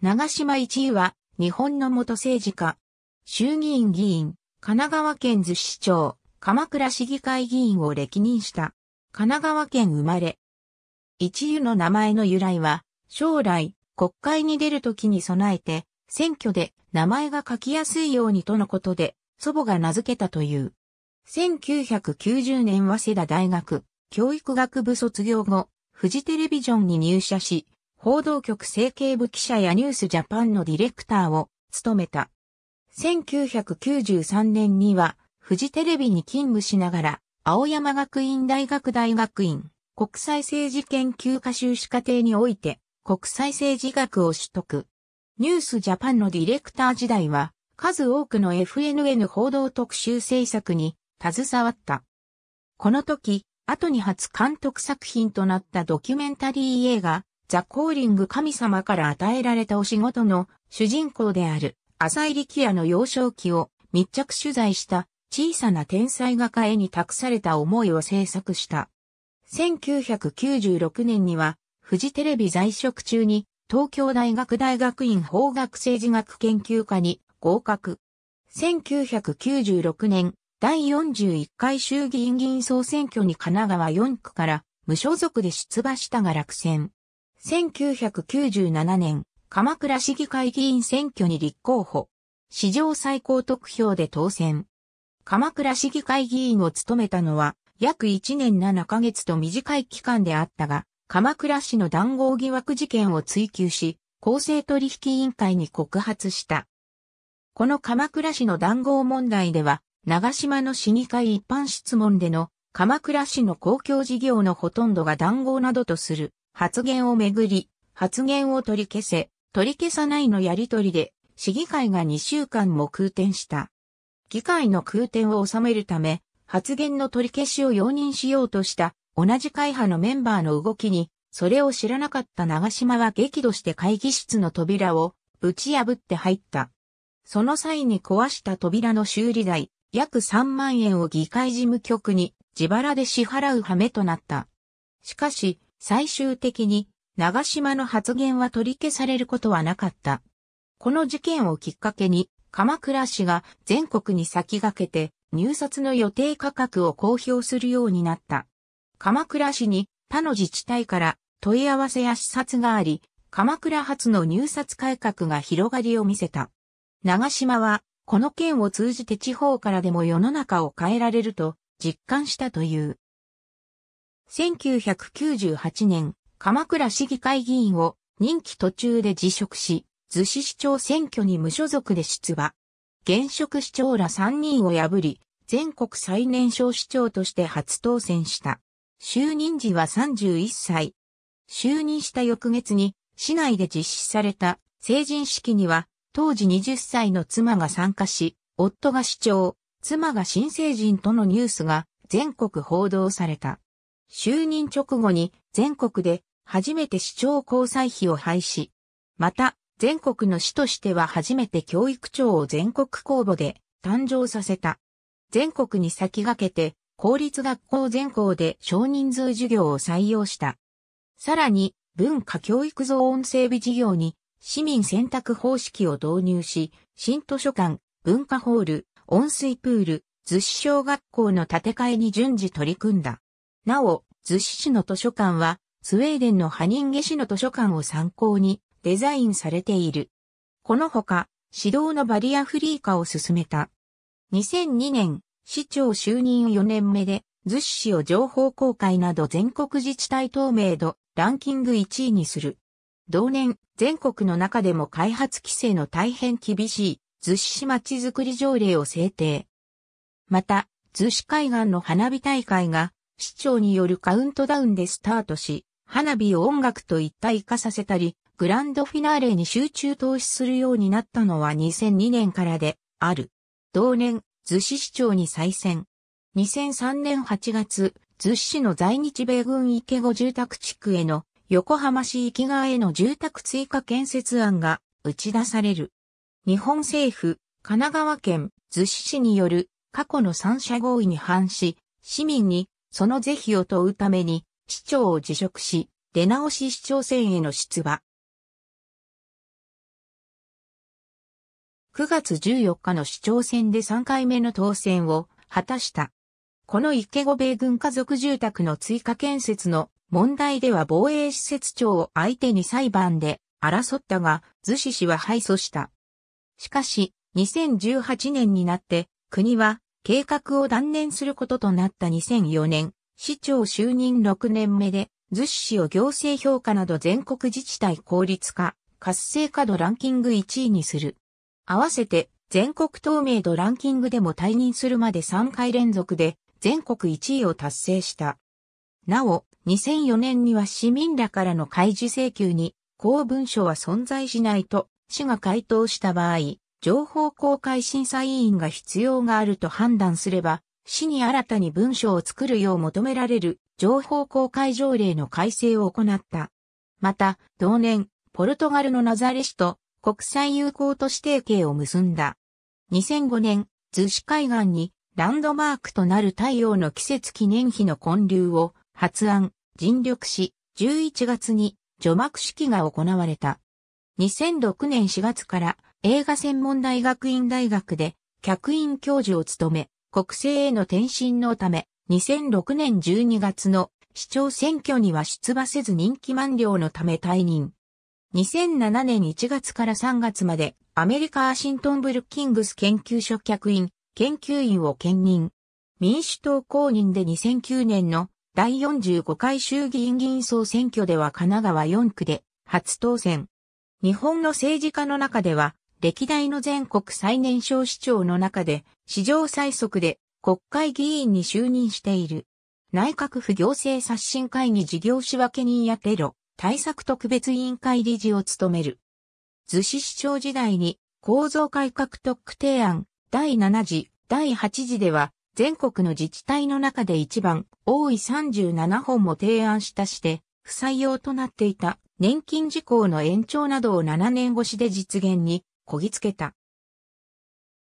長島一位は、日本の元政治家、衆議院議員、神奈川県逗子市長、鎌倉市議会議員を歴任した、神奈川県生まれ。一位の名前の由来は、将来、国会に出る時に備えて、選挙で名前が書きやすいようにとのことで、祖母が名付けたという。1990年早稲田大学教育学部卒業後、フジテレビジョンに入社し、報道局政経部記者やニュースジャパンのディレクターを務めた。1993年には、富士テレビに勤務しながら、青山学院大学大学院、国際政治研究科修士課程において、国際政治学を取得。ニュースジャパンのディレクター時代は、数多くの FNN 報道特集制作に携わった。この時、後に初監督作品となったドキュメンタリー映画、ザ・コーリング神様から与えられたお仕事の主人公である浅井力也の幼少期を密着取材した小さな天才画家絵に託された思いを制作した。1996年にはフジテレビ在職中に東京大学大学院法学政治学研究科に合格。1996年第41回衆議院議員総選挙に神奈川4区から無所属で出馬したが落選。1997年、鎌倉市議会議員選挙に立候補。史上最高得票で当選。鎌倉市議会議員を務めたのは、約1年7ヶ月と短い期間であったが、鎌倉市の談合疑惑事件を追及し、公正取引委員会に告発した。この鎌倉市の談合問題では、長島の市議会一般質問での鎌倉市の公共事業のほとんどが談合などとする発言をめぐり、発言を取り消せ、取り消さないのやりとりで、市議会が2週間も空転した。議会の空転を収めるため、発言の取り消しを容認しようとした同じ会派のメンバーの動きに、それを知らなかった長島は激怒して会議室の扉をぶち破って入った。その際に壊した扉の修理代、約3万円を議会事務局に自腹で支払う羽目となった。しかし、最終的に長島の発言は取り消されることはなかった。この事件をきっかけに、鎌倉市が全国に先駆けて入札の予定価格を公表するようになった。鎌倉市に他の自治体から問い合わせや視察があり、鎌倉発の入札改革が広がりを見せた。長島は、この件を通じて地方からでも世の中を変えられると実感したという。1998年、鎌倉市議会議員を任期途中で辞職し、逗子市長選挙に無所属で出馬。現職市長ら3人を破り、全国最年少市長として初当選した。就任時は31歳。就任した翌月に、市内で実施された成人式には、当時20歳の妻が参加し、夫が市長、妻が新成人とのニュースが全国報道された。就任直後に全国で初めて市長交際費を廃止。また、全国の市としては初めて教育長を全国公募で誕生させた。全国に先駆けて、公立学校全校で少人数授業を採用した。さらに、文化教育増音整備事業に、市民選択方式を導入し、新図書館、文化ホール、温水プール、図書小学校の建て替えに順次取り組んだ。なお、逗子市の図書館は、スウェーデンのハニンゲ市の図書館を参考にデザインされている。このほか、指導のバリアフリー化を進めた。2002年、市長就任4年目で、逗子市を情報公開など全国自治体透明度、ランキング1位にする。同年、全国の中でも開発規制の大変厳しい、逗子市まちづくり条例を制定。また、逗子海岸の花火大会が、市長によるカウントダウンでスタートし、花火を音楽と一体化させたり、グランドフィナーレに集中投資するようになったのは2002年からである。同年、逗子市長に再選。2003年8月、逗子市の在日米軍池子住宅地区への横浜市域側への住宅追加建設案が打ち出される。日本政府、神奈川県逗子市による過去の三者合意に反し、市民にその是非を問うために、市長を辞職し、出直し市長選への出馬。9月14日の市長選で3回目の当選を果たした。この池後米軍家族住宅の追加建設の問題では防衛施設長を相手に裁判で争ったが、図子氏は敗訴した。しかし、2018年になって国は計画を断念することとなった2004年、市長就任6年目で、逗子市を行政評価など全国自治体効率化、活性化度ランキング1位にする。合わせて、全国透明度ランキングでも退任するまで3回連続で、全国1位を達成した。なお、2004年には市民らからの開示請求に、公文書は存在しないと、市が回答した場合、情報公開審査委員が必要があると判断すれば、市に新たに文書を作るよう求められる情報公開条例の改正を行った。また、同年、ポルトガルのナザレ市と国際友好都市提携を結んだ。2005年、図志海岸にランドマークとなる太陽の季節記念碑の建立を発案、尽力し、11月に除幕式が行われた。2006年4月から映画専門大学院大学で客員教授を務め、国政への転身のため、2006年12月の市長選挙には出馬せず任期満了のため退任。2007年1月から3月までアメリカ・アシントンブルッキングス研究所客員、研究員を兼任。民主党公認で2009年の第45回衆議院議員総選挙では神奈川4区で初当選。日本の政治家の中では歴代の全国最年少市長の中で、史上最速で国会議員に就任している。内閣府行政刷新会議事業仕分け人やテロ対策特別委員会理事を務める。図志市長時代に構造改革特区提案第7次、第8次では全国の自治体の中で一番多い37本も提案したして、不採用となっていた年金事項の延長などを7年越しで実現にこぎつけた。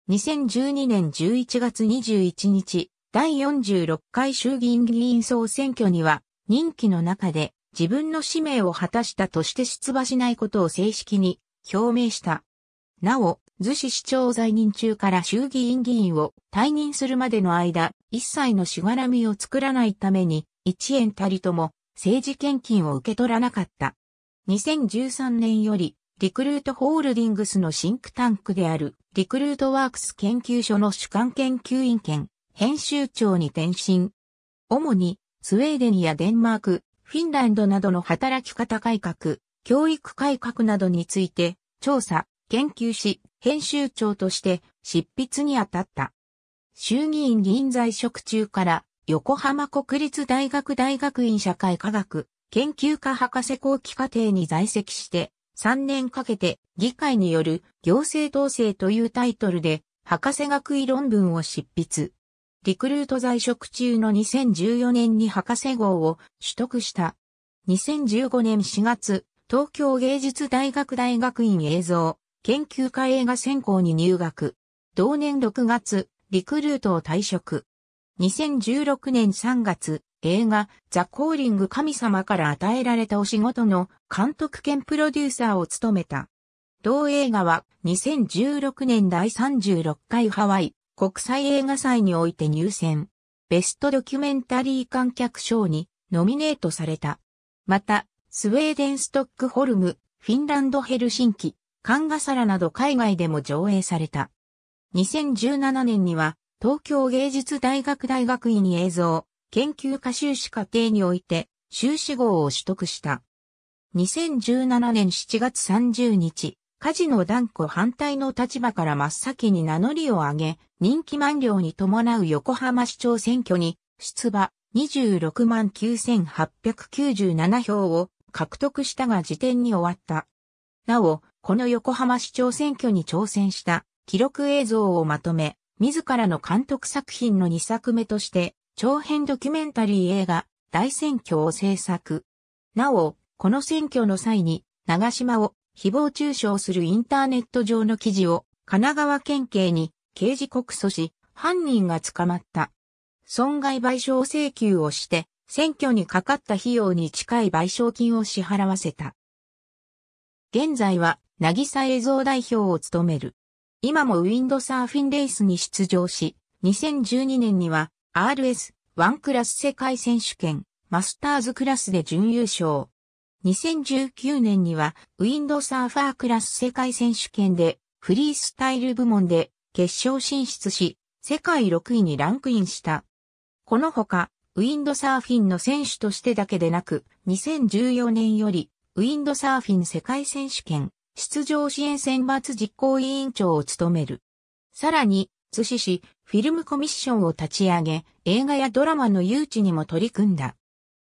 2012年11月21日、第46回衆議院議員総選挙には、任期の中で自分の使命を果たしたとして出馬しないことを正式に表明した。なお、図子市長在任中から衆議院議員を退任するまでの間、一切のしがらみを作らないために、一円たりとも政治献金を受け取らなかった。2013年よりリクルートホールディングスのシンクタンクである、リクルートワークス研究所の主管研究員兼、編集長に転身。主に、スウェーデンやデンマーク、フィンランドなどの働き方改革、教育改革などについて、調査、研究し、編集長として執筆に当たった。衆議院議員在職中から、横浜国立大学大学院社会科学研究科博士後期課程に在籍して、3年かけて議会による行政統制というタイトルで博士学位論文を執筆。リクルート在職中の2014年に博士号を取得した。2015年4月、東京芸術大学大学院映像研究科映画専攻に入学。同年6月、リクルートを退職。2016年3月、映画、ザ・コーリング神様から与えられたお仕事の監督兼プロデューサーを務めた。同映画は2016年第36回ハワイ国際映画祭において入選。ベストドキュメンタリー観客賞にノミネートされた。また、スウェーデン・ストックホルム、フィンランド・ヘルシンキ、カンガサラなど海外でも上映された。2017年には東京芸術大学大学院に映像研究科修士課程において修士号を取得した。2017年7月30日、家事の断固反対の立場から真っ先に名乗りを上げ、人気満了に伴う横浜市長選挙に出馬26万9897票を獲得したが時点に終わった。なお、この横浜市長選挙に挑戦した記録映像をまとめ、自らの監督作品の2作目として長編ドキュメンタリー映画、大選挙を制作。なお、この選挙の際に、長島を誹謗中傷するインターネット上の記事を神奈川県警に刑事告訴し、犯人が捕まった。損害賠償請求をして、選挙にかかった費用に近い賠償金を支払わせた。現在は、渚映像代表を務める。今もウィンドサーフィンレースに出場し、2012年には RS1 クラス世界選手権マスターズクラスで準優勝。2019年にはウィンドサーファークラス世界選手権でフリースタイル部門で決勝進出し、世界6位にランクインした。このほか、ウィンドサーフィンの選手としてだけでなく、2014年よりウィンドサーフィン世界選手権出場支援選抜実行委員長を務める。さらに、津市市フィルムコミッションを立ち上げ、映画やドラマの誘致にも取り組んだ。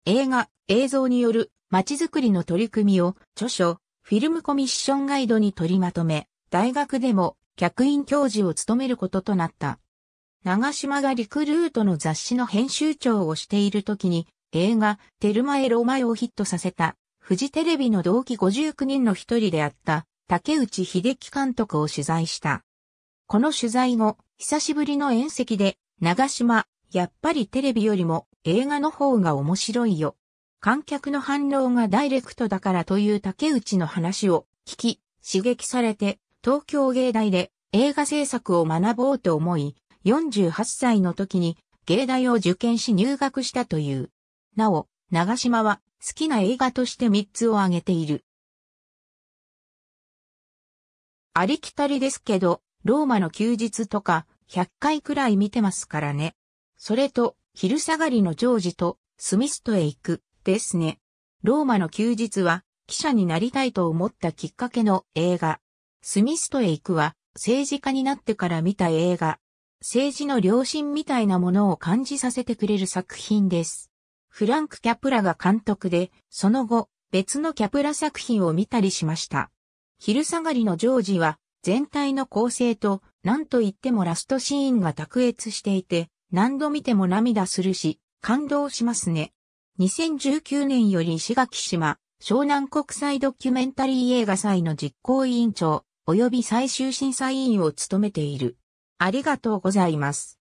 映画、映像による街づくりの取り組みを著書、フィルムコミッションガイドに取りまとめ、大学でも客員教授を務めることとなった。長島がリクルートの雑誌の編集長をしている時に映画テルマエロマエをヒットさせたフジテレビの同期59人の一人であった竹内秀樹監督を取材した。この取材後、久しぶりの宴席で、長島、やっぱりテレビよりも映画の方が面白いよ。観客の反応がダイレクトだからという竹内の話を聞き、刺激されて、東京芸大で映画制作を学ぼうと思い、48歳の時に芸大を受験し入学したという。なお、長島は好きな映画として3つを挙げている。ありきたりですけど、ローマの休日とか、100回くらい見てますからね。それと、昼下がりのジョージと、スミストへ行く、ですね。ローマの休日は、記者になりたいと思ったきっかけの映画。スミストへ行くは、政治家になってから見た映画。政治の良心みたいなものを感じさせてくれる作品です。フランク・キャプラが監督で、その後、別のキャプラ作品を見たりしました。昼下がりのジョージは、全体の構成と、なんと言ってもラストシーンが卓越していて、何度見ても涙するし、感動しますね。2019年より石垣島、湘南国際ドキュメンタリー映画祭の実行委員長、及び最終審査委員を務めている。ありがとうございます。